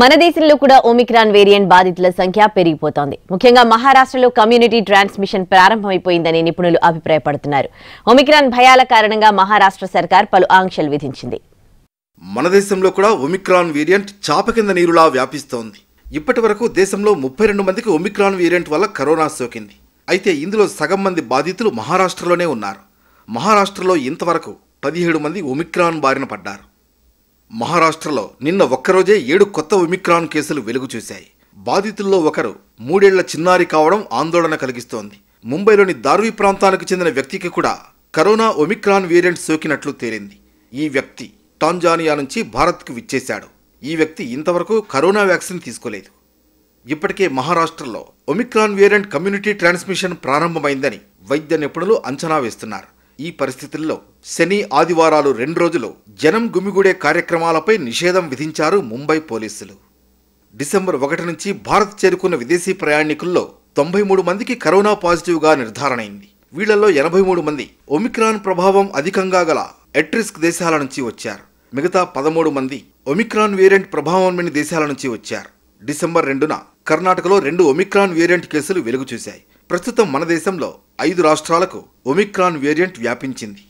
మన దేశంలో కూడా ఒమిక్రాన్ వేరియంట్ బాధితుల సంఖ్య పెరిగిపోతోంది ముఖ్యంగా మహారాష్ట్రలో కమ్యూనిటీ ట్రాన్స్మిషన్ ప్రారంభమైపోయిందని నిపుణులు అభిప్రాయపడుతున్నారు ఒమిక్రాన్ భయాల కారణంగా మహారాష్ట్ర సర్కార్ పలు ఆంక్షలు విధించింది మన దేశంలో కూడా ఒమిక్రాన్ వేరియంట్ చాప కింద నీరులా వ్యాపిస్తోంది ఇప్పటి వరకు దేశంలో ముప్పై రెండు మందికి ఒమిక్రాన్ వేరియంట్ వల్ల కరోనా సోకింది అయితే ఇందులో సగం మంది బాధితులు మహారాష్ట్రలోనే ఉన్నారు మహారాష్ట్రలో ఇంతవరకు పదిహేడు మంది ఒమిక్రాన్ బారిన పడ్డారు మహారాష్ట్రలో నిన్న ఒక్కరోజే ఏడు కొత్త ఒమిక్రాన్ కేసులు వెలుగు చూశాయి బాధితుల్లో ఒకరు మూడేళ్ల చిన్నారి కావడం ఆందోళన కలిగిస్తోంది ముంబైలోని దార్వి ప్రాంతానికి చెందిన వ్యక్తికి కూడా కరోనా ఒమిక్రాన్ వేరియంట్ సోకినట్లు తేలింది ఈ వ్యక్తి టాంజానియా నుంచి భారత్కు విచ్చేశాడు ఈ వ్యక్తి ఇంతవరకు కరోనా వ్యాక్సిన్ తీసుకోలేదు ఇప్పటికే మహారాష్ట్రలో ఒమిక్రాన్ వేరియంట్ కమ్యూనిటీ ట్రాన్స్మిషన్ ప్రారంభమైందని వైద్య నిపుణులు అంచనా వేస్తున్నారు ఈ పరిస్థితుల్లో శని ఆదివారాలు రెండు రోజులు జనం గుమిగూడే కార్యక్రమాలపై నిషేధం విధించారు ముంబై పోలీసులు డిసెంబర్ ఒకటి నుంచి భారత్ చేరుకున్న విదేశీ ప్రయాణికుల్లో తొంభై మూడు మందికి కరోనా పాజిటివ్గా నిర్ధారణైంది వీళ్లలో ఎనభై మూడు మంది ఒమిక్రాన్ ప్రభావం అధికంగా గల ఎట్రిస్క్ దేశాల నుంచి వచ్చారు మిగతా పదమూడు మంది ఒమిక్రాన్ వేరియంట్ ప్రభావం లేని దేశాల నుంచి వచ్చారు డిసెంబర్ రెండున కర్ణాటకలో రెండు ఒమిక్రాన్ వేరియంట్ కేసులు వెలుగుచూశాయి ప్రస్తుతం మన దేశంలో ఐదు రాష్ట్రాలకు ఒమిక్రాన్ వేరియంట్ వ్యాపించింది